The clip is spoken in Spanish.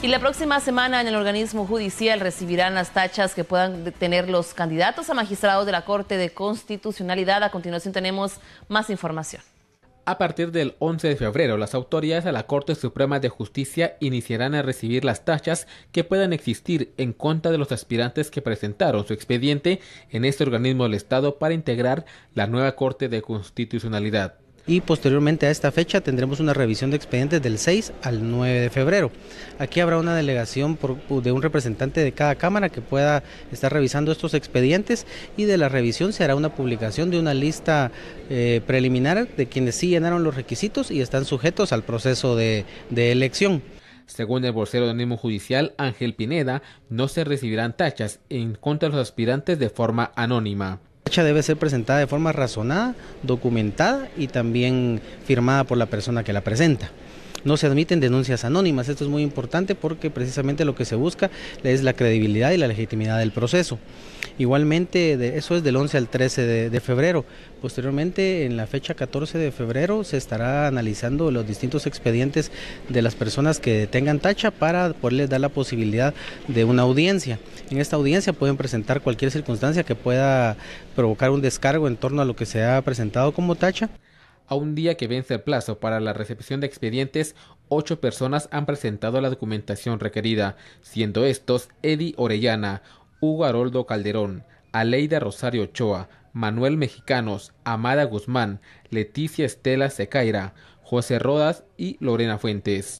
Y la próxima semana en el organismo judicial recibirán las tachas que puedan tener los candidatos a magistrados de la Corte de Constitucionalidad. A continuación tenemos más información. A partir del 11 de febrero, las autoridades de la Corte Suprema de Justicia iniciarán a recibir las tachas que puedan existir en contra de los aspirantes que presentaron su expediente en este organismo del Estado para integrar la nueva Corte de Constitucionalidad y posteriormente a esta fecha tendremos una revisión de expedientes del 6 al 9 de febrero. Aquí habrá una delegación de un representante de cada cámara que pueda estar revisando estos expedientes y de la revisión se hará una publicación de una lista eh, preliminar de quienes sí llenaron los requisitos y están sujetos al proceso de, elección. Según el vocero de ánimo judicial, Ángel Pineda, no se recibirán tachas en contra de los aspirantes de forma anónima debe ser presentada de forma razonada, documentada y también firmada por la persona que la presenta no se admiten denuncias anónimas. Esto es muy importante porque precisamente lo que se busca es la credibilidad y la legitimidad del proceso. Igualmente, de, eso es del 11 al 13 de, de, febrero. Posteriormente, en la fecha 14 de febrero, se estará analizando los distintos expedientes de las personas que tengan tacha para poderles dar la posibilidad de una audiencia. En esta audiencia pueden presentar cualquier circunstancia que pueda provocar un descargo en torno a lo que se ha presentado como tacha a un día que vence el plazo para la recepción de expedientes, ocho personas han presentado la documentación requerida, siendo estos Eddie Orellana, Hugo Aroldo Calderón, Aleida Rosario Ochoa, Manuel Mexicanos, Amada Guzmán, Leticia Estela Secaira, José Rodas y Lorena Fuentes.